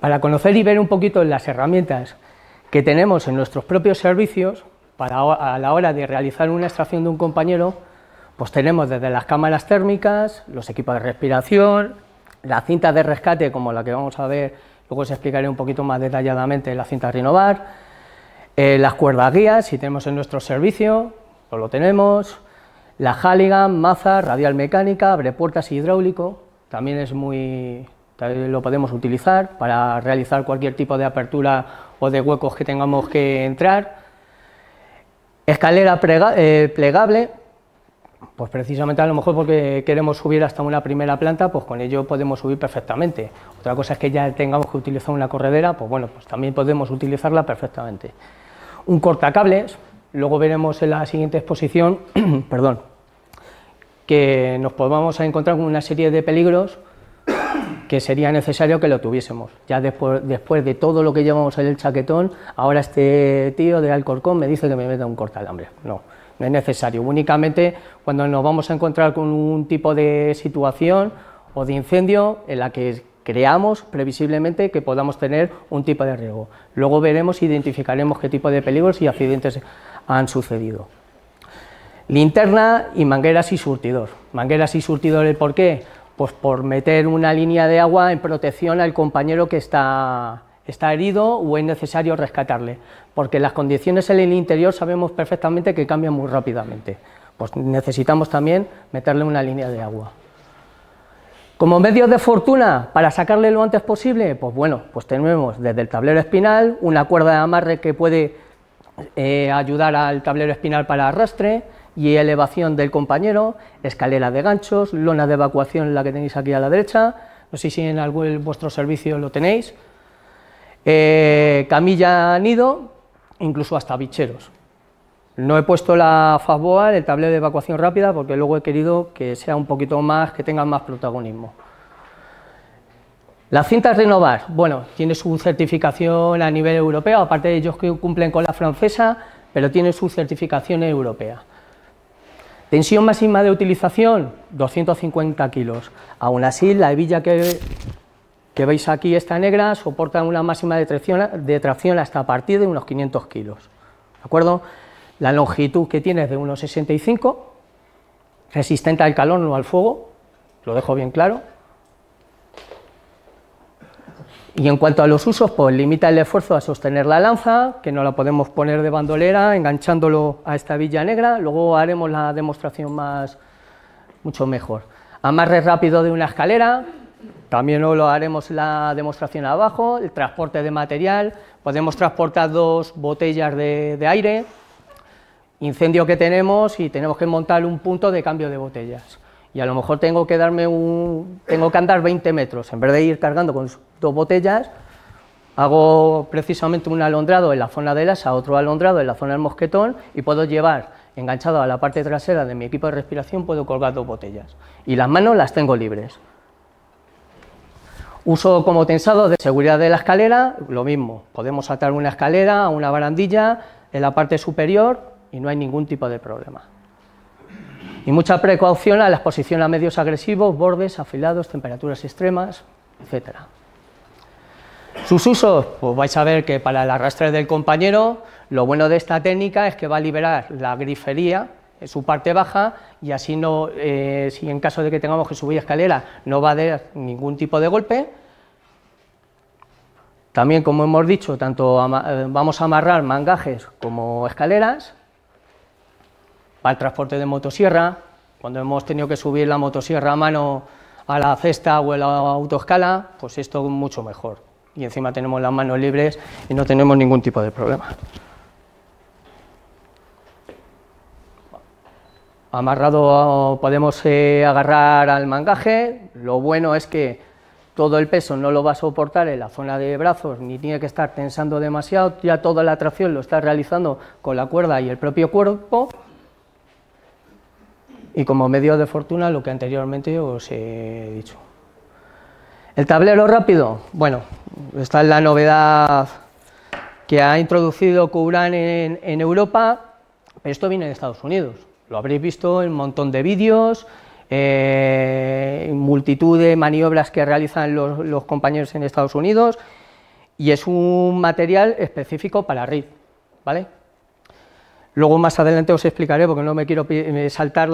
para conocer y ver un poquito las herramientas que tenemos en nuestros propios servicios para a la hora de realizar una extracción de un compañero, pues tenemos desde las cámaras térmicas, los equipos de respiración, la cinta de rescate como la que vamos a ver, luego os explicaré un poquito más detalladamente la cinta Renovar, eh, las cuerdas guías, si tenemos en nuestro servicio, pues lo tenemos, la Halligan, maza, radial mecánica, abre puertas hidráulico, también es muy lo podemos utilizar para realizar cualquier tipo de apertura o de huecos que tengamos que entrar. Escalera eh, plegable, pues precisamente a lo mejor porque queremos subir hasta una primera planta, pues con ello podemos subir perfectamente. Otra cosa es que ya tengamos que utilizar una corredera, pues bueno, pues también podemos utilizarla perfectamente. Un cortacables, luego veremos en la siguiente exposición, perdón, que nos podamos encontrar con una serie de peligros que sería necesario que lo tuviésemos. Ya después, después de todo lo que llevamos en el chaquetón, ahora este tío de Alcorcón me dice que me meta un cortalambre. No, no es necesario. Únicamente cuando nos vamos a encontrar con un tipo de situación o de incendio en la que creamos previsiblemente que podamos tener un tipo de riesgo. Luego veremos, identificaremos qué tipo de peligros y accidentes han sucedido. Linterna y mangueras y surtidor. Mangueras y surtidor, ¿el por qué? pues por meter una línea de agua en protección al compañero que está, herido o es necesario rescatarle, porque las condiciones en el interior sabemos perfectamente que cambian muy rápidamente. Pues necesitamos también meterle una línea de agua. Como medios de fortuna para sacarle lo antes posible, pues bueno, pues tenemos desde el tablero espinal una cuerda de amarre que puede eh, ayudar al tablero espinal para arrastre, y elevación del compañero, escalera de ganchos, lona de evacuación, la que tenéis aquí a la derecha, no sé si en algún vuestro servicio lo tenéis, eh, camilla nido, incluso hasta bicheros. No he puesto la FASBOAR, el tablero de evacuación rápida, porque luego he querido que sea un poquito más, que tenga más protagonismo. Las cintas Renovar, bueno, tiene su certificación a nivel europeo, aparte de ellos que cumplen con la francesa, pero tiene su certificación europea. Tensión máxima de utilización, 250 kilos. Aún así, la hebilla que, que veis aquí, esta negra, soporta una máxima de tracción, de tracción hasta a partir de unos 500 kilos. ¿De acuerdo? La longitud que tiene es de unos 65, resistente al calor, o al fuego, lo dejo bien claro. Y en cuanto a los usos, pues limita el esfuerzo a sostener la lanza, que no la podemos poner de bandolera, enganchándolo a esta villa negra, luego haremos la demostración más, mucho mejor. Amarre rápido de una escalera, también lo haremos la demostración abajo, el transporte de material, podemos transportar dos botellas de aire, incendio que tenemos y tenemos que montar un punto de cambio de botellas y a lo mejor tengo que darme tengo que andar 20 metros en vez de ir cargando con dos botellas hago precisamente un alondrado en la zona del asa otro alondrado en la zona del mosquetón y puedo llevar enganchado a la parte trasera de mi equipo de respiración puedo colgar dos botellas y las manos las tengo libres uso como tensado de seguridad de la escalera lo mismo podemos atar una escalera a una barandilla en la parte superior y no hay ningún tipo de problema y mucha precaución a la exposición a medios agresivos, bordes, afilados, temperaturas extremas, etc. Sus usos, pues vais a ver que para el arrastre del compañero, lo bueno de esta técnica es que va a liberar la grifería, en su parte baja, y así no, eh, si en caso de que tengamos que subir escalera, no va a dar ningún tipo de golpe. También, como hemos dicho, tanto eh, vamos a amarrar mangajes como escaleras para el transporte de motosierra, cuando hemos tenido que subir la motosierra a mano a la cesta o a la autoescala, pues esto mucho mejor. Y encima tenemos las manos libres y no tenemos ningún tipo de problema. Amarrado podemos eh, agarrar al mangaje, lo bueno es que todo el peso no lo va a soportar en la zona de brazos, ni tiene que estar tensando demasiado, ya toda la tracción lo está realizando con la cuerda y el propio cuerpo, y como medio de fortuna lo que anteriormente os he dicho. El tablero rápido, bueno, esta es la novedad que ha introducido Kouran en, Europa, pero esto viene de Estados Unidos. Lo habréis visto en un montón de vídeos, en eh, multitud de maniobras que realizan los, los, compañeros en Estados Unidos y es un material específico para RID, ¿vale? Luego más adelante os explicaré porque no me quiero saltar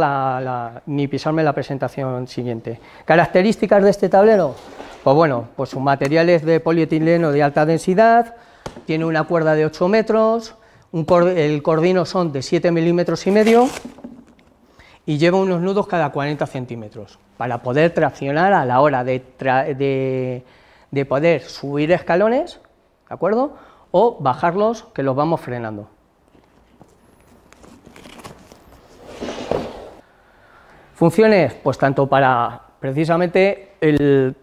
ni pisarme la presentación siguiente. ¿Características de este tablero? Pues bueno, pues su material es de polietileno de alta densidad, tiene una cuerda de 8 metros, el cordino son de 7 milímetros y medio y lleva unos nudos cada 40 centímetros para poder traccionar a la hora de, de poder subir escalones, ¿de acuerdo? O bajarlos que los vamos frenando. Funciones, pues tanto para precisamente el,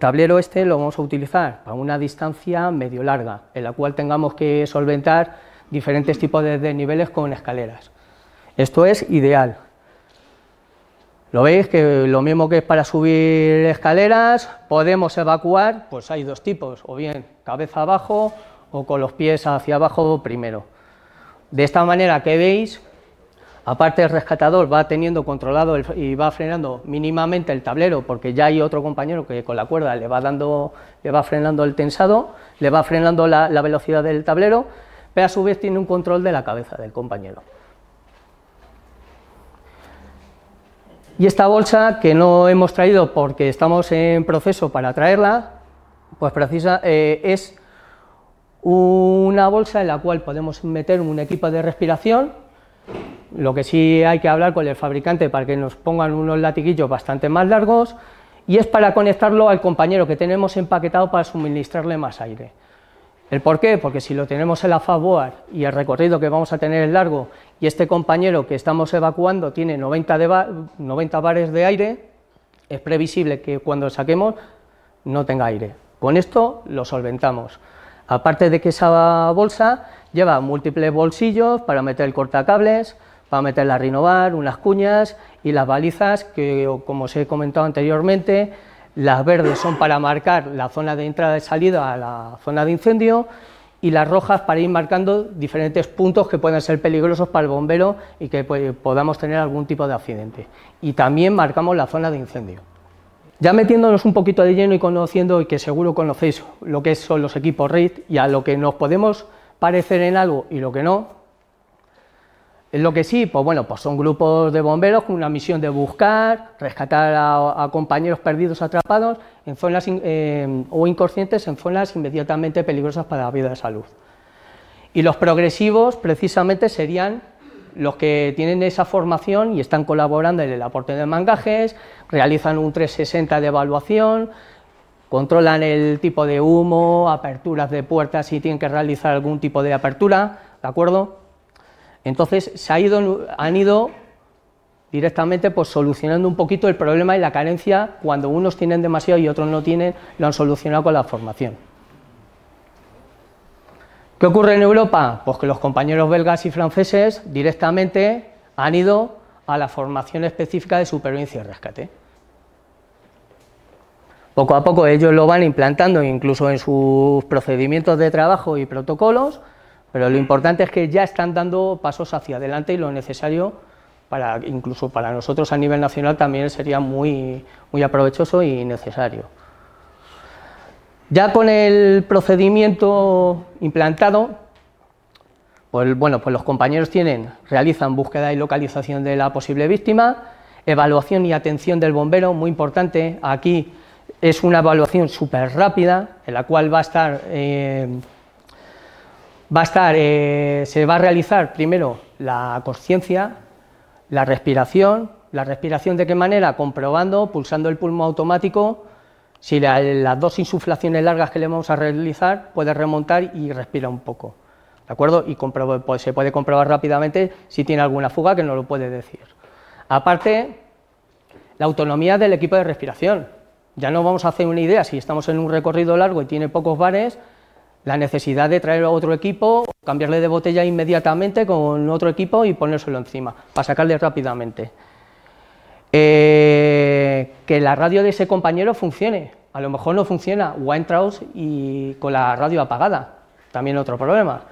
tablero este lo vamos a utilizar para una distancia medio larga, en la cual tengamos que solventar diferentes tipos de niveles con escaleras. Esto es ideal. Lo veis que lo mismo que es para subir escaleras, podemos evacuar, pues hay dos tipos, o bien cabeza abajo o con los pies hacia abajo primero. De esta manera que veis, Aparte el rescatador va teniendo controlado y va frenando mínimamente el tablero porque ya hay otro compañero que con la cuerda le va, dando, le va frenando el tensado, le va frenando la, velocidad del tablero, pero a su vez tiene un control de la cabeza del compañero. Y esta bolsa que no hemos traído porque estamos en proceso para traerla, pues precisa eh, es una bolsa en la cual podemos meter un equipo de respiración lo que sí hay que hablar con el fabricante para que nos pongan unos latiguillos bastante más largos y es para conectarlo al compañero que tenemos empaquetado para suministrarle más aire. ¿El por qué? Porque si lo tenemos en la Fabboard y el recorrido que vamos a tener es largo y este compañero que estamos evacuando tiene 90, 90 bares de aire, es previsible que cuando saquemos no tenga aire. Con esto lo solventamos. Aparte de que esa bolsa Lleva múltiples bolsillos para meter el cortacables, para meter la renovar, unas cuñas y las balizas que, como os he comentado anteriormente, las verdes son para marcar la zona de entrada y salida a la zona de incendio y las rojas para ir marcando diferentes puntos que pueden ser peligrosos para el bombero y que podamos tener algún tipo de accidente. Y también marcamos la zona de incendio. Ya metiéndonos un poquito de lleno y conociendo, y que seguro conocéis lo que son los equipos RIT y a lo que nos podemos parecer en algo y lo que no. Lo que sí, pues bueno, pues son grupos de bomberos con una misión de buscar, rescatar a, compañeros perdidos, atrapados en zonas eh, o inconscientes en zonas inmediatamente peligrosas para la vida de salud. Y los progresivos precisamente serían los que tienen esa formación y están colaborando en el aporte de mangajes, realizan un 360 de evaluación, Controlan el tipo de humo, aperturas de puertas, si tienen que realizar algún tipo de apertura, ¿de acuerdo? Entonces se han ido directamente pues, solucionando un poquito el problema y la carencia cuando unos tienen demasiado y otros no tienen, lo han solucionado con la formación. ¿Qué ocurre en Europa? Pues que los compañeros belgas y franceses directamente han ido a la formación específica de supervivencia y rescate. Poco a poco ellos lo van implantando incluso en sus procedimientos de trabajo y protocolos, pero lo importante es que ya están dando pasos hacia adelante y lo necesario para incluso para nosotros a nivel nacional también sería muy muy aprovechoso y necesario. Ya con el procedimiento implantado, pues bueno, pues los compañeros tienen realizan búsqueda y localización de la posible víctima, evaluación y atención del bombero, muy importante aquí es una evaluación súper rápida, en la cual va a estar, eh, va a estar eh, se va a realizar primero la conciencia, la respiración, la respiración de qué manera, comprobando, pulsando el pulmón automático, si las dos insuflaciones largas que le vamos a realizar, puede remontar y respira un poco, ¿de acuerdo? Y pues, se puede comprobar rápidamente si tiene alguna fuga que no lo puede decir. Aparte, la autonomía del equipo de respiración, ya no vamos a hacer una idea, si estamos en un recorrido largo y tiene pocos bares, la necesidad de traer a otro equipo, cambiarle de botella inmediatamente con otro equipo y ponérselo encima, para sacarle rápidamente. Eh, que la radio de ese compañero funcione, a lo mejor no funciona Winetrous y con la radio apagada, también otro problema.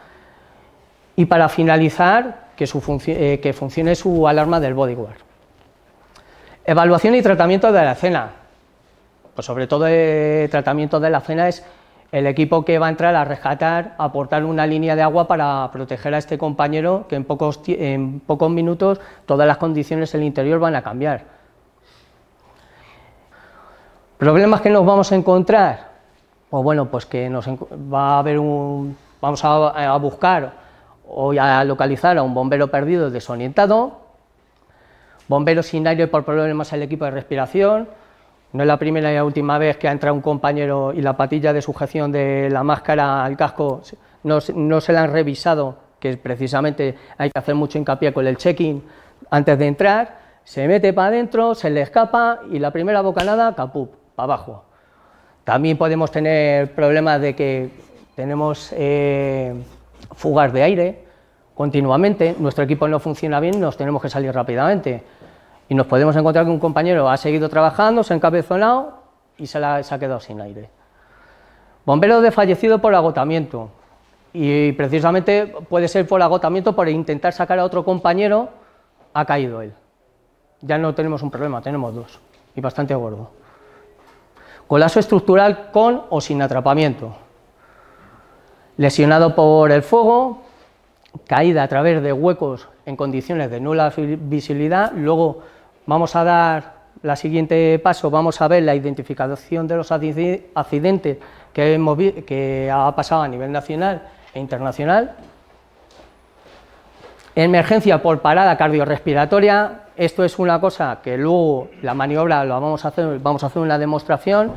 Y para finalizar, que, eh, que funcione su alarma del bodyguard. Evaluación y tratamiento de la escena pues sobre todo el tratamiento de la cena es el equipo que va a entrar a rescatar, a aportar una línea de agua para proteger a este compañero, que en pocos, minutos todas las condiciones del interior van a cambiar. ¿Problemas que nos vamos a encontrar? Pues bueno, pues que nos va a haber un, vamos a, buscar o a localizar a un bombero perdido desorientado, bomberos sin aire por problemas al equipo de respiración, no es la primera y última vez que ha entrado un compañero y la patilla de sujeción de la máscara al casco no, se la han revisado, que precisamente hay que hacer mucho hincapié con el check-in antes de entrar, se mete para adentro, se le escapa y la primera bocanada, capup, para abajo. También podemos tener problemas de que tenemos eh, fugas de aire continuamente, nuestro equipo no funciona bien, nos tenemos que salir rápidamente y nos podemos encontrar que un compañero ha seguido trabajando, se ha encabezonado y se, ha quedado sin aire. Bombero fallecido por agotamiento. Y precisamente puede ser por agotamiento, por intentar sacar a otro compañero, ha caído él. Ya no tenemos un problema, tenemos dos, y bastante gordo. Colapso estructural con o sin atrapamiento. Lesionado por el fuego, caída a través de huecos en condiciones de nula visibilidad, luego Vamos a dar la siguiente paso, vamos a ver la identificación de los accidentes que, que ha pasado a nivel nacional e internacional. Emergencia por parada cardiorrespiratoria, esto es una cosa que luego la maniobra lo vamos a hacer, vamos a hacer una demostración,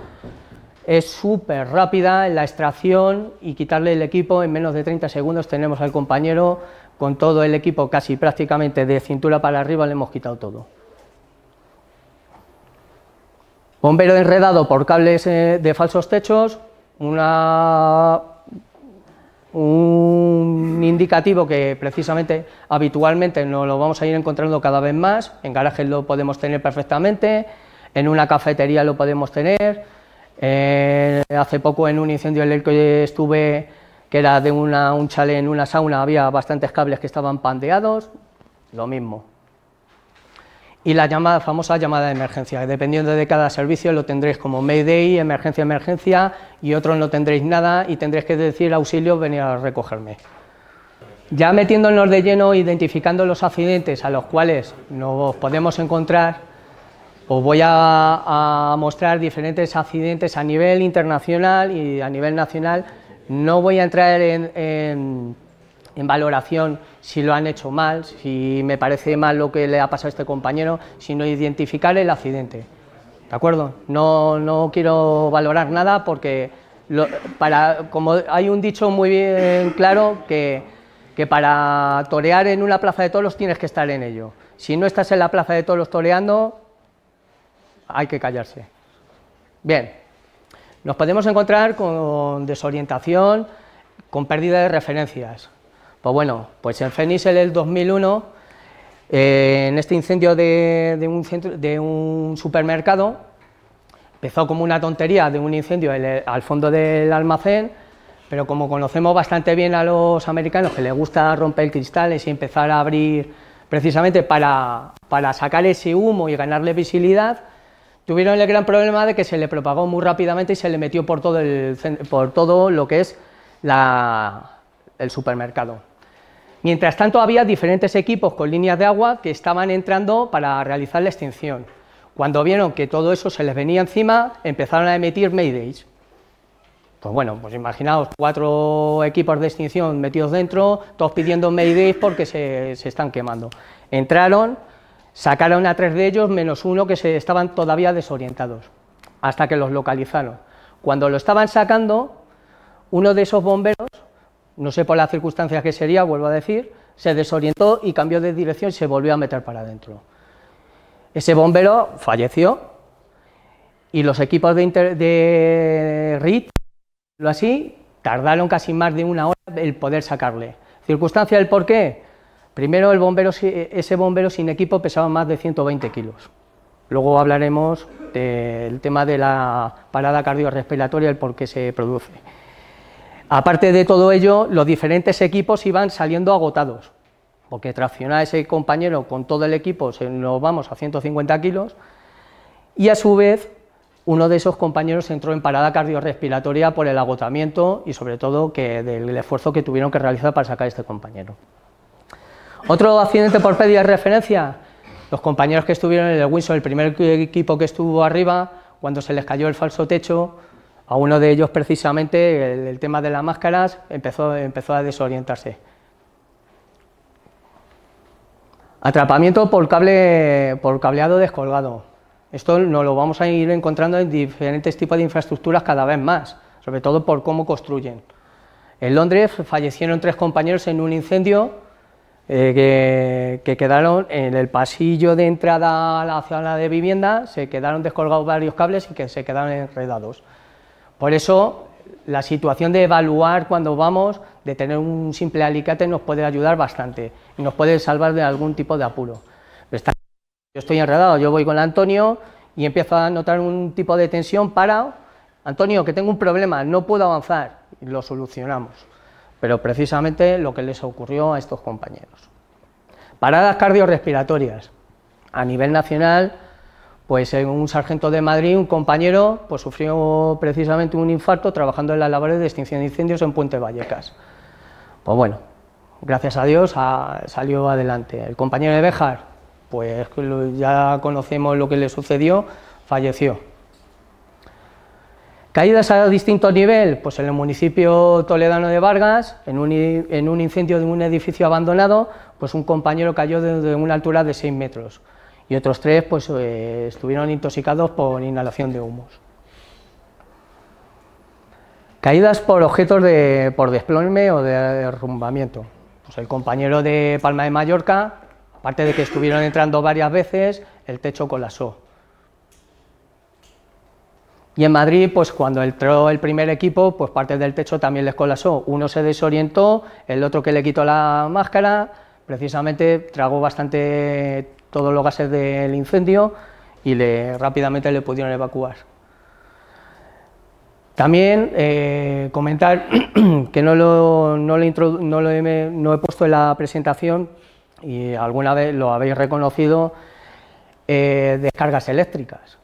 es súper rápida en la extracción y quitarle el equipo en menos de 30 segundos tenemos al compañero con todo el equipo casi prácticamente de cintura para arriba le hemos quitado todo. Bombero enredado por cables eh, de falsos techos, un indicativo que precisamente habitualmente nos lo vamos a ir encontrando cada vez más, en garajes lo podemos tener perfectamente, en una cafetería lo podemos tener, eh, hace poco en un incendio que estuve que era de un chale en una sauna, había bastantes cables que estaban pandeados, lo mismo y la llamada famosa llamada de emergencia. Dependiendo de cada servicio lo tendréis como Mayday, emergencia, emergencia y otros no tendréis nada y tendréis que decir auxilio, venir a recogerme. Ya metiéndonos de lleno, identificando los accidentes a los cuales nos podemos encontrar, os voy a, mostrar diferentes accidentes a nivel internacional y a nivel nacional. No voy a entrar en en valoración si lo han hecho mal, si me parece mal lo que le ha pasado a este compañero, sino identificar el accidente. ¿De acuerdo? No, no quiero valorar nada porque, como hay un dicho muy bien claro, que, que para torear en una plaza de toros tienes que estar en ello. Si no estás en la plaza de toros toreando, hay que callarse. Bien, nos podemos encontrar con desorientación, con pérdida de referencias. Pues bueno, pues en Fenix en el 2001, eh, en este incendio de, un supermercado, empezó como una tontería de un incendio al fondo del almacén, pero como conocemos bastante bien a los americanos que les gusta romper cristales y empezar a abrir precisamente para, sacar ese humo y ganarle visibilidad, tuvieron el gran problema de que se le propagó muy rápidamente y se le metió por todo, por todo lo que es el supermercado. Mientras tanto, había diferentes equipos con líneas de agua que estaban entrando para realizar la extinción. Cuando vieron que todo eso se les venía encima, empezaron a emitir Maydays. Pues bueno, pues imaginaos cuatro equipos de extinción metidos dentro, todos pidiendo Maydays porque se, se están quemando. Entraron, sacaron a tres de ellos, menos uno que se estaban todavía desorientados, hasta que los localizaron. Cuando lo estaban sacando, uno de esos bomberos no sé por las circunstancias que sería, vuelvo a decir, se desorientó y cambió de dirección y se volvió a meter para adentro. Ese bombero falleció y los equipos de, RIT, lo así, tardaron casi más de una hora el poder sacarle. Circunstancia del por qué. Primero, el bombero, ese bombero sin equipo pesaba más de 120 kilos. Luego hablaremos del tema de la parada cardiorrespiratoria, el por qué se produce. Aparte de todo ello, los diferentes equipos iban saliendo agotados, porque traccionar ese compañero con todo el equipo se nos vamos a 150 kilos, y a su vez uno de esos compañeros entró en parada cardiorrespiratoria por el agotamiento y sobre todo que del esfuerzo que tuvieron que realizar para sacar a este compañero. Otro accidente por pérdida de referencia, los compañeros que estuvieron en el Winsor, el primer equipo que estuvo arriba, cuando se les cayó el falso techo, a uno de ellos, precisamente, el, tema de las máscaras empezó, a desorientarse. Atrapamiento por, cableado descolgado. Esto nos lo vamos a ir encontrando en diferentes tipos de infraestructuras cada vez más, sobre todo por cómo construyen. En Londres fallecieron tres compañeros en un incendio eh, que, que, quedaron en el pasillo de entrada a la zona de vivienda, se quedaron descolgados varios cables y que se quedaron enredados. Por eso la situación de evaluar cuando vamos, de tener un simple alicate nos puede ayudar bastante y nos puede salvar de algún tipo de apuro. yo estoy enredado, yo voy con Antonio y empiezo a notar un tipo de tensión para, Antonio, que tengo un problema, no puedo avanzar, y lo solucionamos. Pero precisamente lo que les ocurrió a estos compañeros. Paradas cardiorrespiratorias. A nivel nacional pues un sargento de Madrid, un compañero, pues sufrió precisamente un infarto trabajando en las labores de extinción de incendios en Puente Vallecas. Pues bueno, gracias a Dios ah, salió adelante. El compañero de Béjar, pues ya conocemos lo que le sucedió, falleció. Caídas a distinto nivel, pues en el municipio toledano de Vargas, en un, en un incendio de un edificio abandonado, pues un compañero cayó desde una altura de 6 metros y otros tres pues, eh, estuvieron intoxicados por inhalación de humos. Caídas por objetos de, por desplome o de derrumbamiento. Pues el compañero de Palma de Mallorca, aparte de que estuvieron entrando varias veces, el techo colapsó. Y en Madrid, pues cuando entró el primer equipo, pues parte del techo también les colapsó. Uno se desorientó, el otro que le quitó la máscara, precisamente tragó bastante todos los gases del incendio y le, rápidamente le pudieron evacuar. También eh, comentar que no lo, no, no, lo he, puesto en la presentación y alguna vez lo habéis reconocido, eh, descargas eléctricas.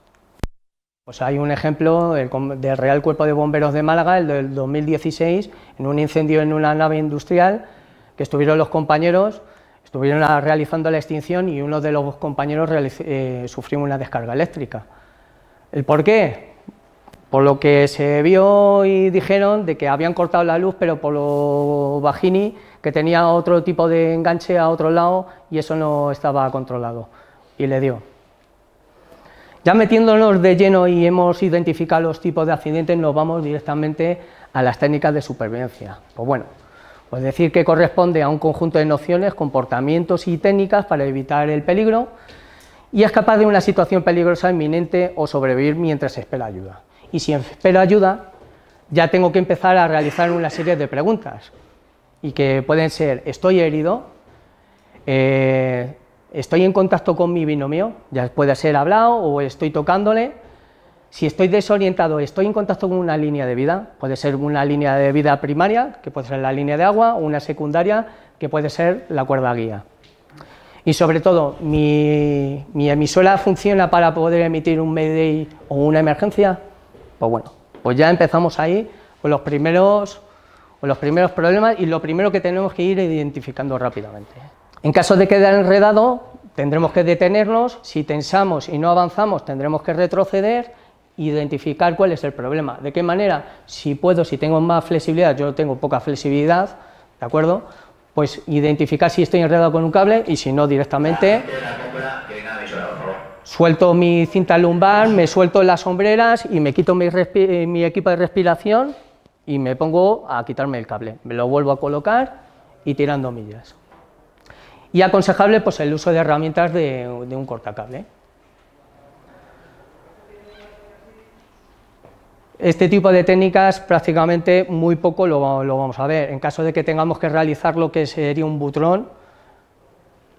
Pues hay un ejemplo del Real Cuerpo de Bomberos de Málaga, el del 2016, en un incendio en una nave industrial, que estuvieron los compañeros estuvieron realizando la extinción y uno de los compañeros eh, sufrió una descarga eléctrica. ¿El por qué? Por lo que se vio y dijeron de que habían cortado la luz, pero por lo bajini, que tenía otro tipo de enganche a otro lado y eso no estaba controlado. Y le dio. Ya metiéndonos de lleno y hemos identificado los tipos de accidentes, nos vamos directamente a las técnicas de supervivencia. Pues bueno, pues decir que corresponde a un conjunto de nociones, comportamientos y técnicas para evitar el peligro y es capaz de una situación peligrosa inminente o sobrevivir mientras espera ayuda. Y si espero ayuda, ya tengo que empezar a realizar una serie de preguntas y que pueden ser, ¿estoy herido? Eh, ¿Estoy en contacto con mi binomio? Ya puede ser hablado o estoy tocándole si estoy desorientado, estoy en contacto con una línea de vida, puede ser una línea de vida primaria, que puede ser la línea de agua, o una secundaria, que puede ser la cuerda guía. Y sobre todo, ¿mi, emisora funciona para poder emitir un Mayday o una emergencia? Pues bueno, pues ya empezamos ahí con los primeros, con los primeros problemas y lo primero que tenemos que ir identificando rápidamente. En caso de quedar enredado, tendremos que detenernos, si tensamos y no avanzamos, tendremos que retroceder identificar cuál es el problema. ¿De qué manera? Si puedo, si tengo más flexibilidad, yo tengo poca flexibilidad, ¿de acuerdo? Pues identificar si estoy enredado con un cable y si no directamente suelto mi cinta lumbar, me suelto las sombreras y me quito eh, mi, equipo de respiración y me pongo a quitarme el cable. Me lo vuelvo a colocar y tirando millas. Y aconsejable pues el uso de herramientas de, de un cortacable. Este tipo de técnicas prácticamente muy poco lo, vamos a ver. En caso de que tengamos que realizar lo que sería un butrón,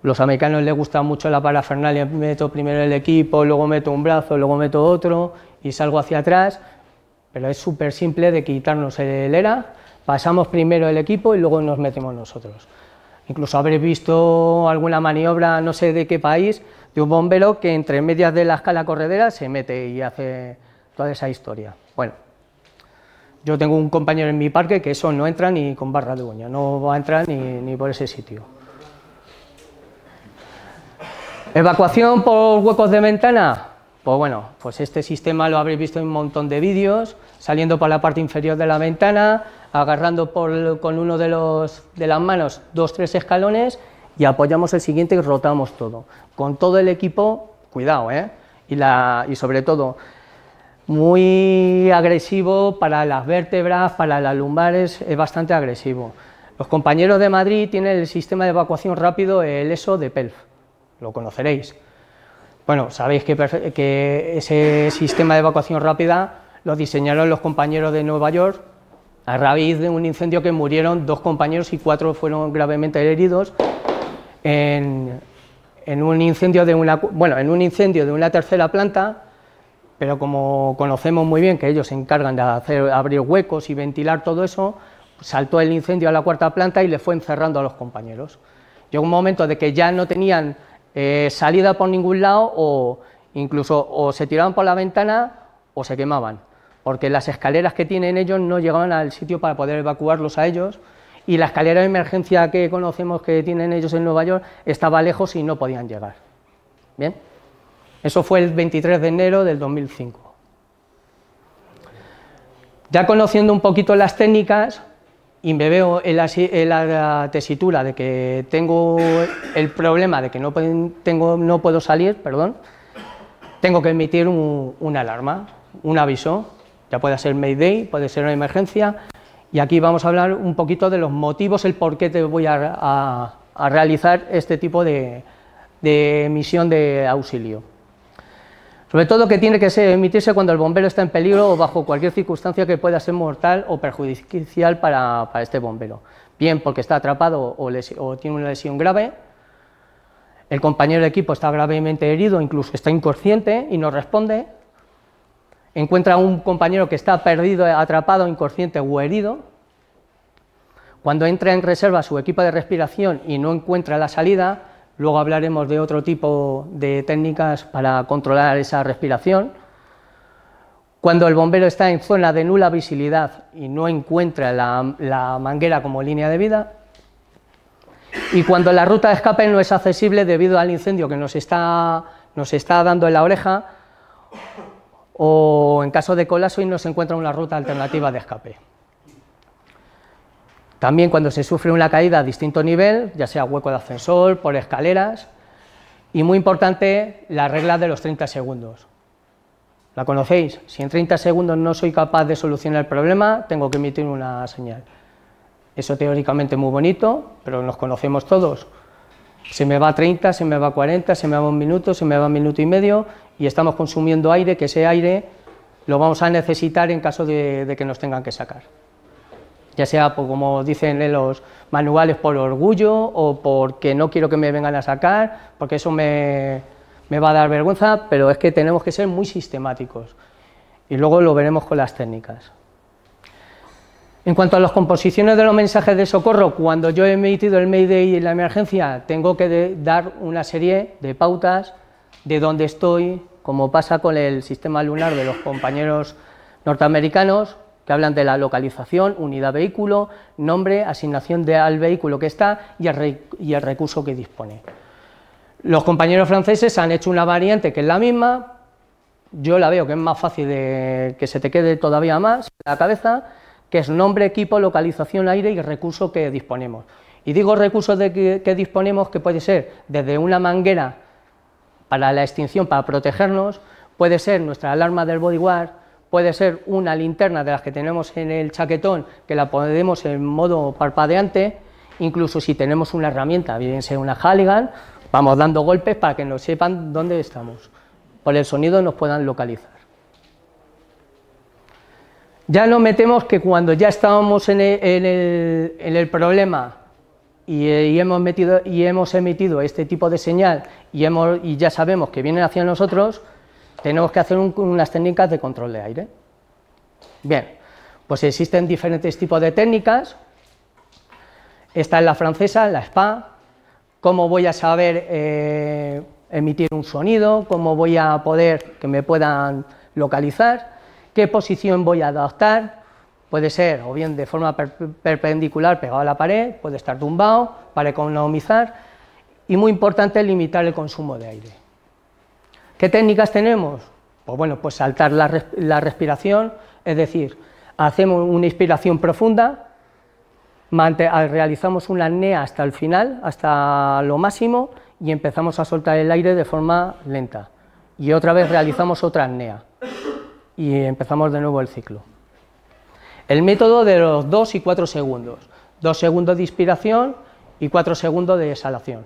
los americanos les gusta mucho la parafernalia, meto primero el equipo, luego meto un brazo, luego meto otro y salgo hacia atrás, pero es súper simple de quitarnos el ERA, pasamos primero el equipo y luego nos metemos nosotros. Incluso habréis visto alguna maniobra, no sé de qué país, de un bombero que entre medias de la escala corredera se mete y hace toda esa historia. Bueno, yo tengo un compañero en mi parque que eso no entra ni con barra de uña, no va a entrar ni, por ese sitio. ¿Evacuación por huecos de ventana? Pues bueno, pues este sistema lo habréis visto en un montón de vídeos, saliendo por la parte inferior de la ventana, agarrando con uno de, los, de las manos dos, tres escalones y apoyamos el siguiente y rotamos todo. Con todo el equipo, cuidado, ¿eh? Y, la, y sobre todo, muy agresivo para las vértebras, para las lumbares, es bastante agresivo. Los compañeros de Madrid tienen el sistema de evacuación rápido, el ESO de PELF, lo conoceréis. Bueno, sabéis que, ese sistema de evacuación rápida lo diseñaron los compañeros de Nueva York a raíz de un incendio que murieron dos compañeros y cuatro fueron gravemente heridos un incendio en un incendio de una tercera planta pero como conocemos muy bien que ellos se encargan de hacer, abrir huecos y ventilar todo eso, saltó el incendio a la cuarta planta y le fue encerrando a los compañeros. Llegó un momento de que ya no tenían eh, salida por ningún lado o incluso o se tiraban por la ventana o se quemaban, porque las escaleras que tienen ellos no llegaban al sitio para poder evacuarlos a ellos y la escalera de emergencia que conocemos que tienen ellos en Nueva York estaba lejos y no podían llegar. Bien. Eso fue el 23 de enero del 2005. Ya conociendo un poquito las técnicas, y me veo en la, tesitura de que tengo el problema de que no, tengo, no puedo salir, perdón, tengo que emitir una alarma, un aviso, ya puede ser Mayday, puede ser una emergencia, y aquí vamos a hablar un poquito de los motivos, el por qué te voy a, realizar este tipo de, de misión de auxilio. Sobre todo que tiene que emitirse cuando el bombero está en peligro o bajo cualquier circunstancia que pueda ser mortal o perjudicial para, este bombero. Bien porque está atrapado o, o tiene una lesión grave, el compañero de equipo está gravemente herido, incluso está inconsciente y no responde, encuentra a un compañero que está perdido, atrapado, inconsciente o herido. Cuando entra en reserva su equipo de respiración y no encuentra la salida, Luego hablaremos de otro tipo de técnicas para controlar esa respiración. Cuando el bombero está en zona de nula visibilidad y no encuentra la, manguera como línea de vida. Y cuando la ruta de escape no es accesible debido al incendio que nos está, nos está dando en la oreja o en caso de colapso y no se encuentra una ruta alternativa de escape. También cuando se sufre una caída a distinto nivel, ya sea hueco de ascensor, por escaleras, y muy importante, la regla de los 30 segundos. ¿La conocéis? Si en 30 segundos no soy capaz de solucionar el problema, tengo que emitir una señal. Eso teóricamente muy bonito, pero nos conocemos todos. Se me va 30, se me va 40, se me va un minuto, se me va un minuto y medio y estamos consumiendo aire, que ese aire lo vamos a necesitar en caso de que nos tengan que sacar ya sea como dicen en los manuales por orgullo o porque no quiero que me vengan a sacar, porque eso me, va a dar vergüenza, pero es que tenemos que ser muy sistemáticos y luego lo veremos con las técnicas. En cuanto a las composiciones de los mensajes de socorro, cuando yo he emitido el Mayday en la emergencia, tengo que dar una serie de pautas de dónde estoy, como pasa con el sistema lunar de los compañeros norteamericanos, que hablan de la localización, unidad vehículo, nombre, asignación de, al vehículo que está y el, recurso que dispone. Los compañeros franceses han hecho una variante que es la misma, yo la veo que es más fácil de que se te quede todavía más en la cabeza, que es nombre, equipo, localización, aire y recurso que disponemos. Y digo recursos de que disponemos que puede ser desde una manguera para la extinción, para protegernos, puede ser nuestra alarma del bodyguard, puede ser una linterna de las que tenemos en el chaquetón, que la ponemos en modo parpadeante, incluso si tenemos una herramienta, bien sea una Halligan, vamos dando golpes para que nos sepan dónde estamos, por el sonido nos puedan localizar. Ya nos metemos que cuando ya estábamos en el, problema y, hemos metido, y hemos emitido este tipo de señal y, y ya sabemos que vienen hacia nosotros, tenemos que hacer unas técnicas de control de aire. Bien, pues existen diferentes tipos de técnicas. Esta es la francesa, la SPA. ¿Cómo voy a saber eh, emitir un sonido? ¿Cómo voy a poder que me puedan localizar? ¿Qué posición voy a adoptar? Puede ser o bien de forma perpendicular pegado a la pared, puede estar tumbado para economizar y muy importante limitar el consumo de aire. ¿Qué técnicas tenemos? Pues bueno, pues saltar la, respiración, es decir, hacemos una inspiración profunda, ah, realizamos una apnea hasta el final, hasta lo máximo, y empezamos a soltar el aire de forma lenta. Y otra vez realizamos otra apnea. Y empezamos de nuevo el ciclo. El método de los 2 y 4 segundos. 2 segundos de inspiración y 4 segundos de exhalación.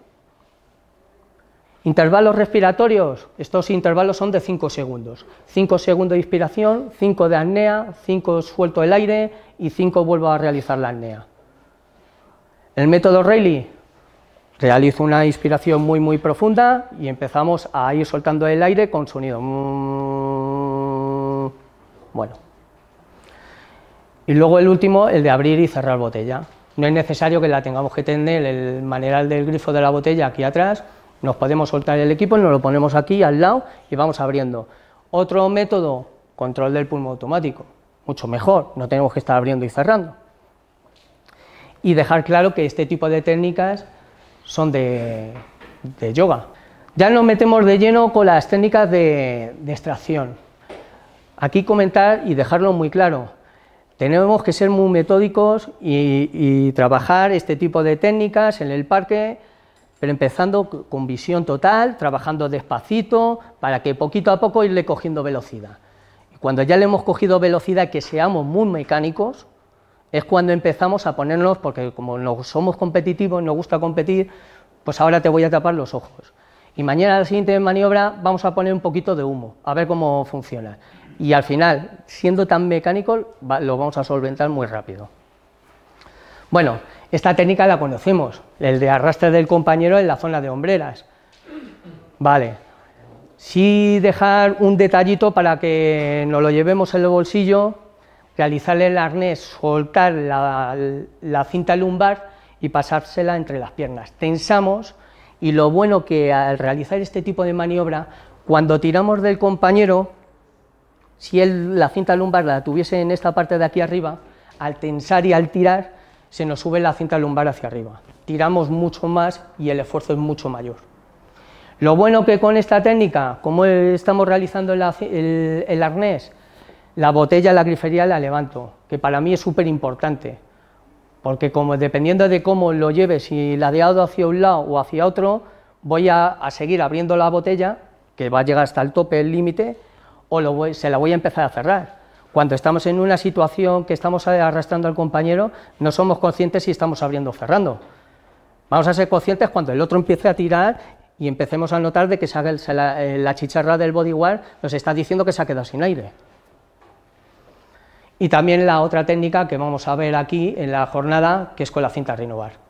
Intervalos respiratorios, estos intervalos son de 5 segundos. 5 segundos de inspiración, 5 de apnea, 5 suelto el aire y 5 vuelvo a realizar la apnea. El método Rayleigh, realizo una inspiración muy muy profunda y empezamos a ir soltando el aire con sonido. Bueno. Y luego el último, el de abrir y cerrar botella. No es necesario que la tengamos que tener el maneral del grifo de la botella aquí atrás, nos podemos soltar el equipo, nos lo ponemos aquí al lado y vamos abriendo. Otro método, control del pulmón automático. Mucho mejor, no tenemos que estar abriendo y cerrando. Y dejar claro que este tipo de técnicas son de, yoga. Ya nos metemos de lleno con las técnicas de, extracción. Aquí comentar y dejarlo muy claro. Tenemos que ser muy metódicos y, trabajar este tipo de técnicas en el parque pero empezando con visión total, trabajando despacito, para que poquito a poco irle cogiendo velocidad. Y cuando ya le hemos cogido velocidad, que seamos muy mecánicos, es cuando empezamos a ponernos, porque como no somos competitivos, nos gusta competir, pues ahora te voy a tapar los ojos. Y mañana la siguiente maniobra vamos a poner un poquito de humo, a ver cómo funciona. Y al final, siendo tan mecánico, lo vamos a solventar muy rápido. Bueno, esta técnica la conocemos, el de arrastre del compañero en la zona de hombreras. Vale. Si dejar un detallito para que nos lo llevemos en el bolsillo, realizar el arnés, soltar la, la cinta lumbar y pasársela entre las piernas. Tensamos y lo bueno que al realizar este tipo de maniobra, cuando tiramos del compañero, si él la cinta lumbar la tuviese en esta parte de aquí arriba, al tensar y al tirar, se nos sube la cinta lumbar hacia arriba. Tiramos mucho más y el esfuerzo es mucho mayor. Lo bueno que con esta técnica, como estamos realizando el, arnés, la botella, la grifería la levanto, que para mí es súper importante, porque como dependiendo de cómo lo lleve, si la deado hacia un lado o hacia otro, voy a, seguir abriendo la botella, que va a llegar hasta el tope, el límite, o se la voy a empezar a cerrar. Cuando estamos en una situación que estamos arrastrando al compañero, no somos conscientes si estamos abriendo o cerrando. Vamos a ser conscientes cuando el otro empiece a tirar y empecemos a notar de que eh, la, chicharra del bodyguard nos está diciendo que se ha quedado sin aire. Y también la otra técnica que vamos a ver aquí en la jornada, que es con la cinta renovar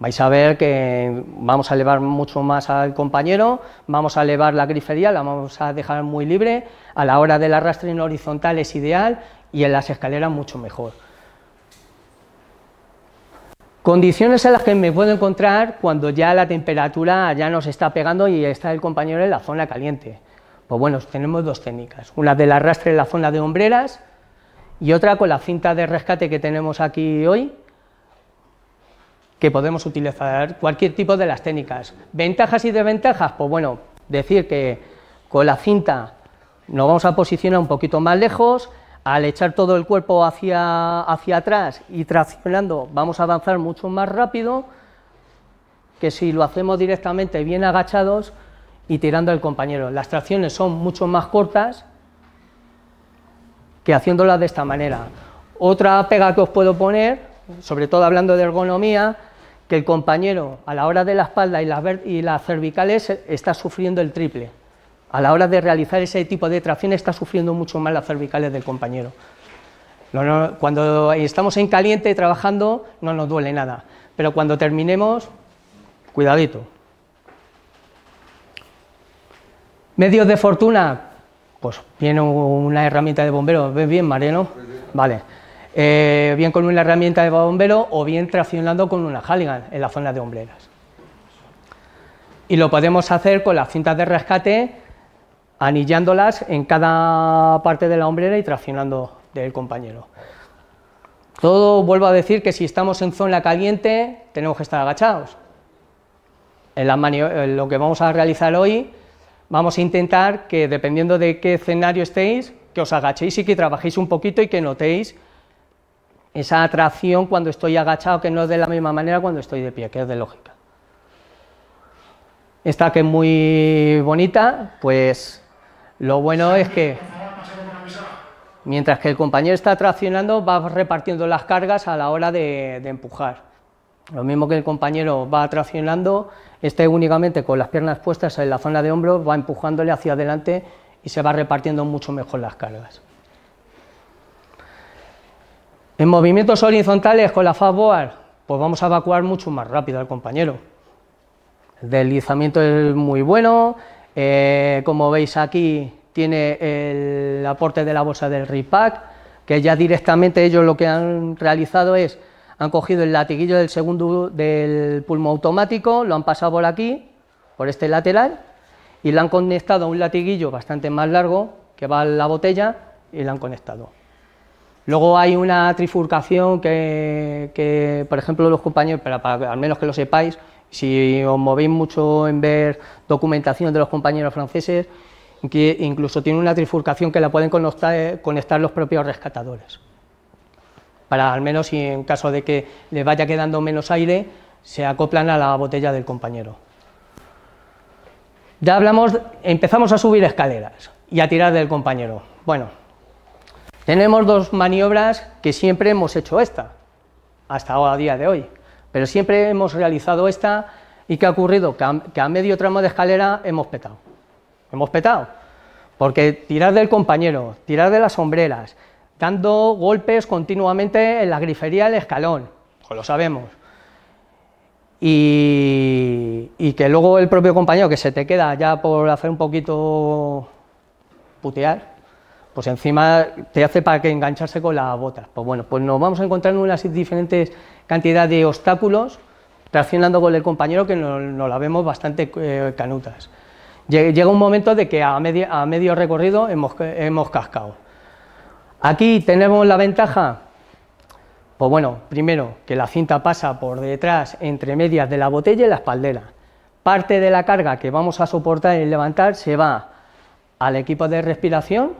vais a ver que vamos a elevar mucho más al compañero, vamos a elevar la grifería, la vamos a dejar muy libre, a la hora del arrastre en horizontal es ideal y en las escaleras mucho mejor. Condiciones en las que me puedo encontrar cuando ya la temperatura ya nos está pegando y está el compañero en la zona caliente. Pues bueno, tenemos dos técnicas, una del arrastre en la zona de hombreras y otra con la cinta de rescate que tenemos aquí hoy, que podemos utilizar cualquier tipo de las técnicas. ¿Ventajas y desventajas? Pues bueno, decir que con la cinta nos vamos a posicionar un poquito más lejos, al echar todo el cuerpo hacia, hacia atrás y traccionando vamos a avanzar mucho más rápido que si lo hacemos directamente bien agachados y tirando al compañero. Las tracciones son mucho más cortas que haciéndolas de esta manera. Otra pega que os puedo poner, sobre todo hablando de ergonomía, que el compañero a la hora de la espalda y las, cervicales eh, está sufriendo el triple. A la hora de realizar ese tipo de tracción está sufriendo mucho más las cervicales del compañero. cuando estamos en caliente trabajando no nos duele nada, pero cuando terminemos, cuidadito. Medios de fortuna, pues viene una herramienta de bomberos, ¿ves bien, Mariano? Vale eh, bien con una herramienta de bombero o bien traccionando con una haligan en la zona de hombreras. Y lo podemos hacer con las cintas de rescate anillándolas en cada parte de la hombrera y traccionando del compañero. Todo vuelvo a decir que si estamos en zona caliente tenemos que estar agachados. En, lo que vamos a realizar hoy vamos a intentar que dependiendo de qué escenario estéis, que os agachéis y que trabajéis un poquito y que notéis esa atracción cuando estoy agachado, que no es de la misma manera cuando estoy de pie, que es de lógica. Esta que es muy bonita, pues lo bueno es que mientras que el compañero está traccionando, va repartiendo las cargas a la hora de, empujar. Lo mismo que el compañero va traccionando, este únicamente con las piernas puestas en la zona de hombros va empujándole hacia adelante y se va repartiendo mucho mejor las cargas. En movimientos horizontales con la fastboard, pues vamos a evacuar mucho más rápido al compañero. El deslizamiento es muy bueno, eh, como veis aquí tiene el aporte de la bolsa del RIPAC, que ya directamente ellos lo que han realizado es, han cogido el latiguillo del segundo del pulmo automático, lo han pasado por aquí, por este lateral, y lo han conectado a un latiguillo bastante más largo que va a la botella y lo han conectado. Luego hay una trifurcación que, por ejemplo, los compañeros, para, al menos que lo sepáis, si os movéis mucho en ver documentación de los compañeros franceses, que incluso tiene una trifurcación que la pueden conectar, los propios rescatadores. Para al menos, en caso de que les vaya quedando menos aire, se acoplan a la botella del compañero. Ya hablamos, empezamos a subir escaleras y a tirar del compañero. Bueno, tenemos dos maniobras que siempre hemos hecho esta, hasta ahora, a día de hoy, pero siempre hemos realizado esta y ¿qué ha ocurrido? Que a, medio tramo de escalera hemos petado. Hemos petado, porque tirar del compañero, tirar de las sombreras, dando golpes continuamente en la grifería del escalón, pues lo sabemos. y, que luego el propio compañero que se te queda ya por hacer un poquito putear, pues encima te hace para que engancharse con las botas. Pues bueno, pues nos vamos a encontrar en unas diferentes cantidad de obstáculos reaccionando con el compañero que nos, la vemos bastante eh, canutas. Llega un momento de que a, medio recorrido hemos, hemos cascado. Aquí tenemos la ventaja, pues bueno, primero que la cinta pasa por detrás, entre medias de la botella y la espaldera. Parte de la carga que vamos a soportar y levantar se va al equipo de respiración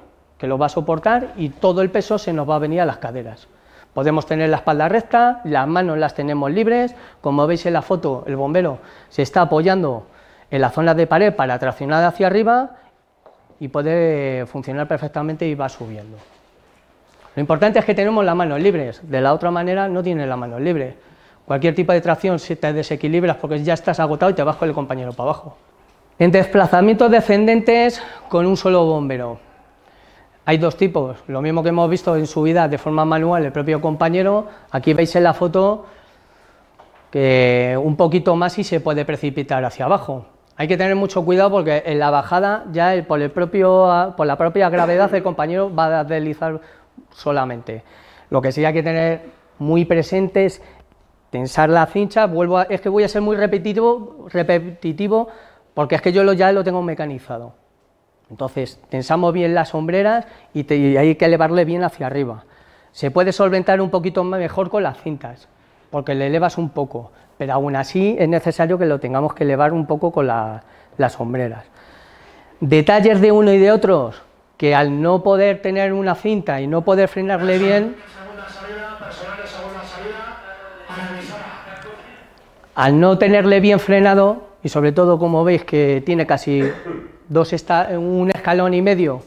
que lo va a soportar y todo el peso se nos va a venir a las caderas. Podemos tener la espalda recta, las manos las tenemos libres, como veis en la foto el bombero se está apoyando en la zona de pared para traccionar hacia arriba y puede funcionar perfectamente y va subiendo. Lo importante es que tenemos las manos libres, de la otra manera no tienes las manos libres. Cualquier tipo de tracción, si te desequilibras porque ya estás agotado y te vas con el compañero para abajo. En desplazamientos descendentes con un solo bombero. Hay dos tipos, lo mismo que hemos visto en su vida de forma manual el propio compañero, aquí veis en la foto que un poquito más y se puede precipitar hacia abajo. Hay que tener mucho cuidado porque en la bajada ya ah, por, la propia gravedad el compañero va a deslizar solamente. Lo que sí hay que tener muy presente es tensar la cincha, vuelvo es que voy a ser muy repetitivo, repetitivo porque es que yo ya lo tengo mecanizado. Entonces, tensamos bien las sombreras y, hay que elevarle bien hacia arriba. Se puede solventar un poquito mejor con las cintas, porque le elevas un poco, pero aún así es necesario que lo tengamos que elevar un poco con las sombreras. Detalles de uno y de otros, que al no poder tener una cinta y no poder frenarle bien... Al no tenerle bien frenado, y sobre todo como veis que tiene casi dos esta, un escalón y medio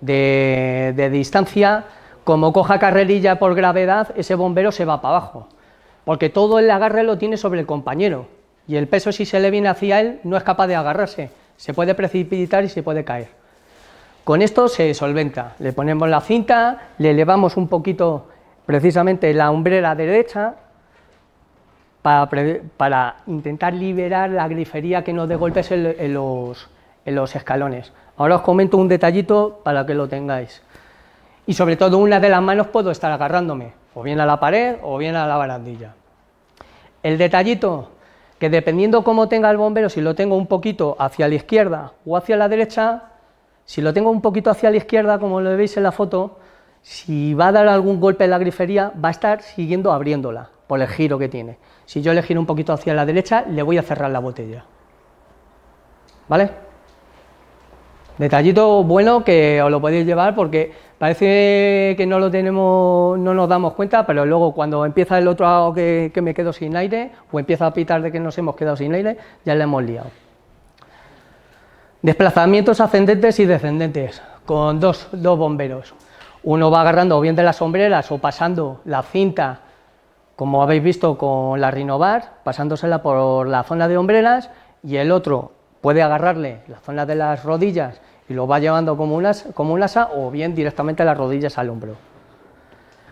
de, distancia, como coja carrerilla por gravedad, ese bombero se va para abajo, porque todo el agarre lo tiene sobre el compañero, y el peso si se le viene hacia él no es capaz de agarrarse, se puede precipitar y se puede caer. Con esto se solventa, le ponemos la cinta, le elevamos un poquito precisamente la hombrera derecha para, intentar liberar la grifería que nos dé golpes en los en los escalones. Ahora os comento un detallito para que lo tengáis. Y sobre todo una de las manos puedo estar agarrándome, o bien a la pared o bien a la barandilla. El detallito, que dependiendo cómo tenga el bombero, si lo tengo un poquito hacia la izquierda o hacia la derecha, si lo tengo un poquito hacia la izquierda, como lo veis en la foto, si va a dar algún golpe en la grifería, va a estar siguiendo abriéndola por el giro que tiene. Si yo le giro un poquito hacia la derecha, le voy a cerrar la botella. ¿Vale? Detallito bueno que os lo podéis llevar porque parece que no lo tenemos, no nos damos cuenta, pero luego cuando empieza el otro lado que, me quedo sin aire o empieza a pitar de que nos hemos quedado sin aire, ya le hemos liado. Desplazamientos ascendentes y descendentes con dos, bomberos. Uno va agarrando bien de las sombreras o pasando la cinta, como habéis visto con la Rinovar, pasándosela por la zona de sombreras... y el otro puede agarrarle la zona de las rodillas y lo va llevando como un, asa, como o bien directamente las rodillas al hombro.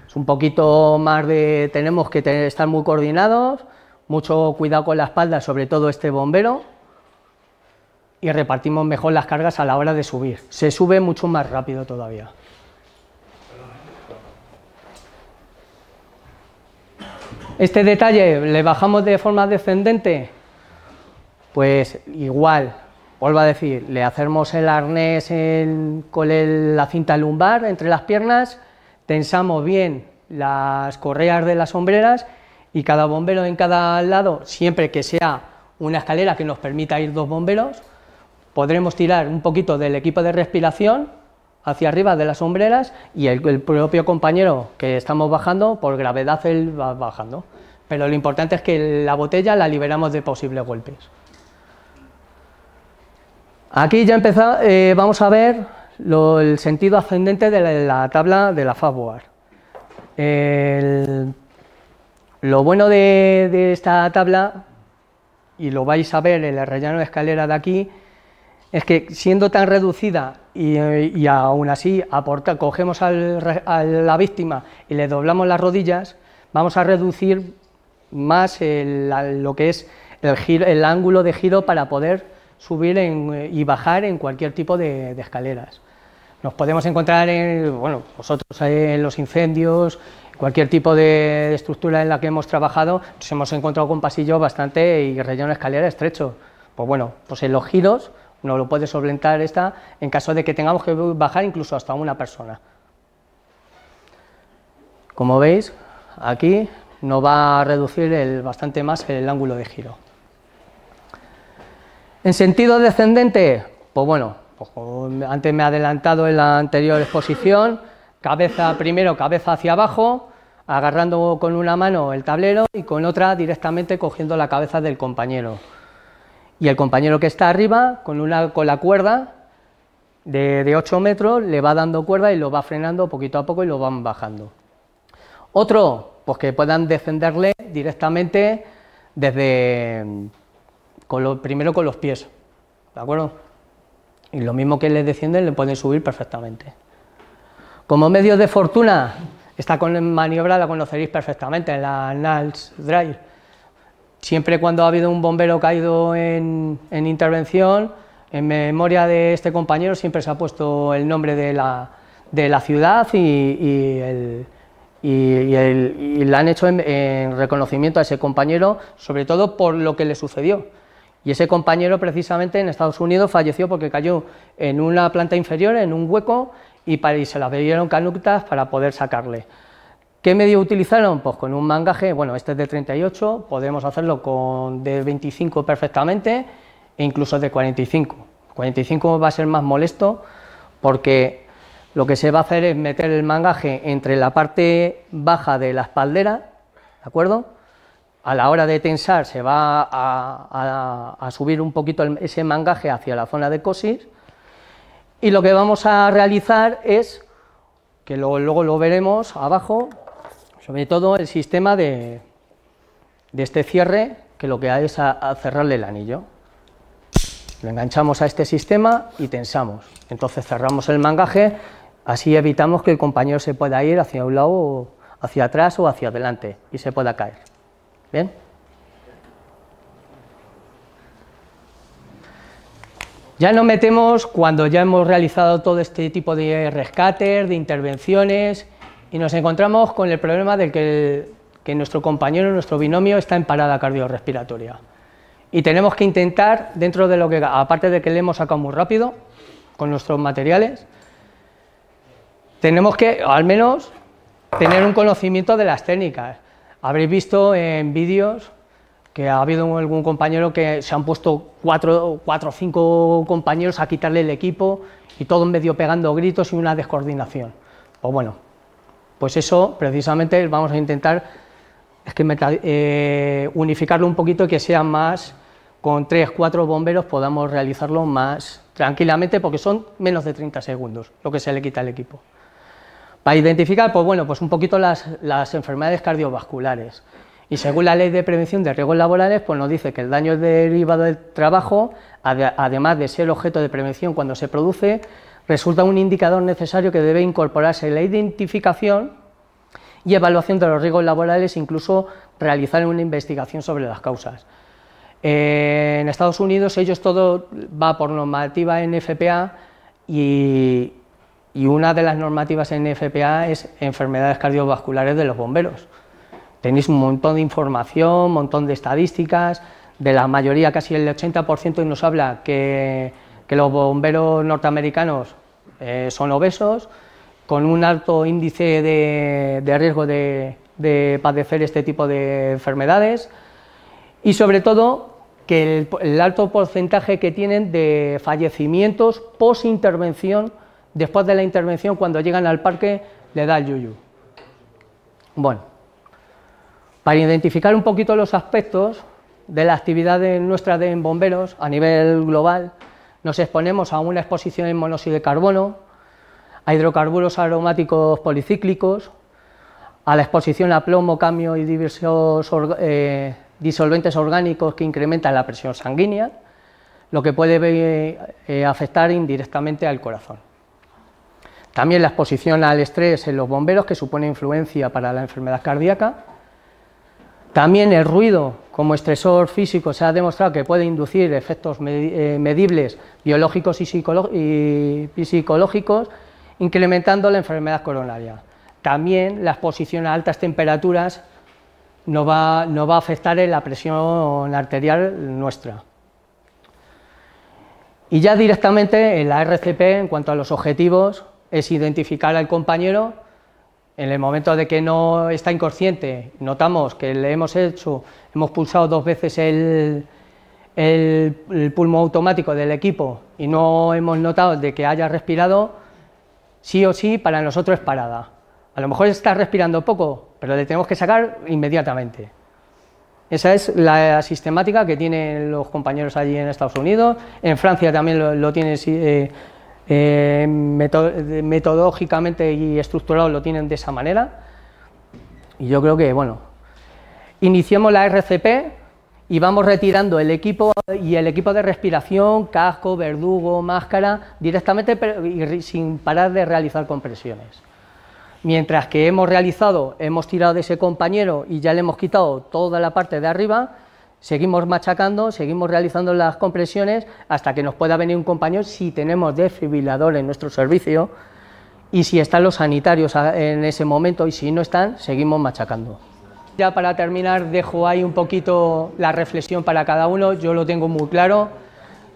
Es un poquito más de, tenemos que estar muy coordinados, mucho cuidado con la espalda, sobre todo este bombero, y repartimos mejor las cargas a la hora de subir. Se sube mucho más rápido todavía. Este detalle le bajamos de forma descendente, pues igual, Vuelvo a decir, le hacemos el arnés con la cinta lumbar entre las piernas, tensamos bien las correas de las sombreras y cada bombero en cada lado, siempre que sea una escalera que nos permita ir dos bomberos, podremos tirar un poquito del equipo de respiración hacia arriba de las sombreras y el, el propio compañero que estamos bajando, por gravedad él va bajando. Pero lo importante es que la botella la liberamos de posibles golpes. Aquí ya empezamos, eh, vamos a ver el sentido ascendente de la, tabla de la FABWAR. lo bueno de, esta tabla, y lo vais a ver en el rellano de escalera de aquí, es que siendo tan reducida y, aún así aporta, cogemos a la víctima y le doblamos las rodillas, vamos a reducir más lo que es el, el ángulo de giro para poder subir eh, y bajar en cualquier tipo de, escaleras. Nos podemos encontrar en, bueno, vosotros en los incendios, cualquier tipo de estructura en la que hemos trabajado, nos hemos encontrado con pasillos bastante y relleno de escalera estrecho. Pues bueno, pues en los giros no lo puede solventar esta en caso de que tengamos que bajar incluso hasta una persona. Como veis, aquí nos va a reducir el, bastante más el ángulo de giro. En sentido descendente, pues bueno, pues antes me he adelantado en la anterior exposición, cabeza primero, cabeza hacia abajo, agarrando con una mano el tablero y con otra directamente cogiendo la cabeza del compañero. Y el compañero que está arriba, con, una, con la cuerda de, de 8 metros, le va dando cuerda y lo va frenando poquito a poco y lo van bajando. Otro, pues que puedan defenderle directamente desde con lo, primero con los pies, ¿de acuerdo? Y lo mismo que le descienden le pueden subir perfectamente. Como medio de fortuna, esta maniobra la conoceréis perfectamente en la Nals Drive. Siempre cuando ha habido un bombero caído en, intervención, en memoria de este compañero siempre se ha puesto el nombre de la, ciudad y, y, la han hecho en reconocimiento a ese compañero, sobre todo por lo que le sucedió. Y ese compañero precisamente en Estados Unidos falleció porque cayó en una planta inferior, en un hueco, y, se las bebieron canutas para poder sacarle. ¿Qué medio utilizaron? Pues con un mangaje, bueno, este es de 38, podemos hacerlo con de 25 perfectamente e incluso de 45. 45 va a ser más molesto porque lo que se va a hacer es meter el mangaje entre la parte baja de la espaldera, ¿de acuerdo? a la hora de tensar se va a, subir un poquito ese mangaje hacia la zona de cosis y lo que vamos a realizar es, que luego lo veremos abajo, sobre todo el sistema de, este cierre que lo que hace es cerrarle el anillo. Lo enganchamos a este sistema y tensamos. Entonces cerramos el mangaje, así evitamos que el compañero se pueda ir hacia un lado, hacia atrás o hacia adelante y se pueda caer. ¿Bien? Ya nos metemos cuando ya hemos realizado todo este tipo de rescates, de intervenciones, y nos encontramos con el problema de que, nuestro compañero, nuestro binomio, está en parada cardiorrespiratoria. Y tenemos que intentar, dentro de lo que, aparte de que le hemos sacado muy rápido con nuestros materiales, tenemos que, al menos, tener un conocimiento de las técnicas. Habréis visto en vídeos que ha habido algún compañero que se han puesto cuatro, cuatro o cinco compañeros a quitarle el equipo y todo en medio pegando gritos y una descoordinación. Pues bueno, pues eso precisamente vamos a intentar es que eh, unificarlo un poquito y que sea más, con 3, 4 bomberos podamos realizarlo más tranquilamente porque son menos de 30 segundos lo que se le quita al equipo. Para identificar, pues bueno, pues un poquito las, enfermedades cardiovasculares. Y según la ley de prevención de riesgos laborales, pues nos dice que el daño derivado del trabajo, además de ser objeto de prevención cuando se produce, resulta un indicador necesario que debe incorporarse en la identificación y evaluación de los riesgos laborales, incluso realizar una investigación sobre las causas. Eh, en Estados Unidos ellos todo va por normativa NFPA y, y una de las normativas en FPA es enfermedades cardiovasculares de los bomberos. Tenéis un montón de información, un montón de estadísticas, de la mayoría, casi el 80% nos habla que, los bomberos norteamericanos eh, son obesos, con un alto índice de, riesgo de, padecer este tipo de enfermedades y sobre todo que el, el alto porcentaje que tienen de fallecimientos post intervención Después de la intervención, cuando llegan al parque, le da el yuyu. Bueno, para identificar un poquito los aspectos de la actividad de nuestra de bomberos a nivel global, nos exponemos a una exposición en monóxido de carbono, a hidrocarburos aromáticos policíclicos, a la exposición a plomo, cambio y diversos eh, disolventes orgánicos que incrementan la presión sanguínea, lo que puede eh, eh, afectar indirectamente al corazón. También la exposición al estrés en los bomberos, que supone influencia para la enfermedad cardíaca. También el ruido como estresor físico se ha demostrado que puede inducir efectos eh, medibles biológicos y, psicológicos, incrementando la enfermedad coronaria. También la exposición a altas temperaturas no va, va a afectar en la presión arterial nuestra. Y ya directamente en la RCP, en cuanto a los objetivos, es identificar al compañero en el momento de que no está inconsciente, notamos que le hemos hecho, hemos pulsado dos veces el, el, pulmo automático del equipo y no hemos notado de que haya respirado, sí o sí para nosotros es parada. A lo mejor está respirando poco, pero le tenemos que sacar inmediatamente. Esa es la sistemática que tienen los compañeros allí en Estados Unidos. En Francia también lo, tiene tienen eh, eh, metodológicamente y estructurado lo tienen de esa manera. Y yo creo que, bueno, ...iniciamos la RCP y vamos retirando el equipo y el equipo de respiración, casco, verdugo, máscara, directamente y sin parar de realizar compresiones. Mientras que hemos realizado, hemos tirado de ese compañero y ya le hemos quitado toda la parte de arriba, Seguimos machacando, seguimos realizando las compresiones hasta que nos pueda venir un compañero si tenemos desfibrilador en nuestro servicio y si están los sanitarios en ese momento y si no están, seguimos machacando. Ya para terminar dejo ahí un poquito la reflexión para cada uno, yo lo tengo muy claro.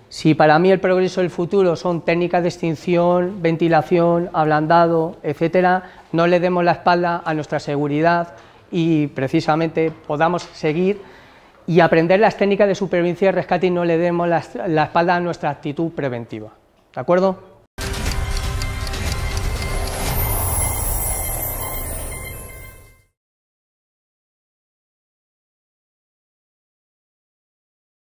Si para mí el progreso del futuro son técnicas de extinción, ventilación, ablandado, etcétera, no le demos la espalda a nuestra seguridad y precisamente podamos seguir y aprender las técnicas de supervivencia y rescate y no le demos la, la espalda a nuestra actitud preventiva. ¿De acuerdo?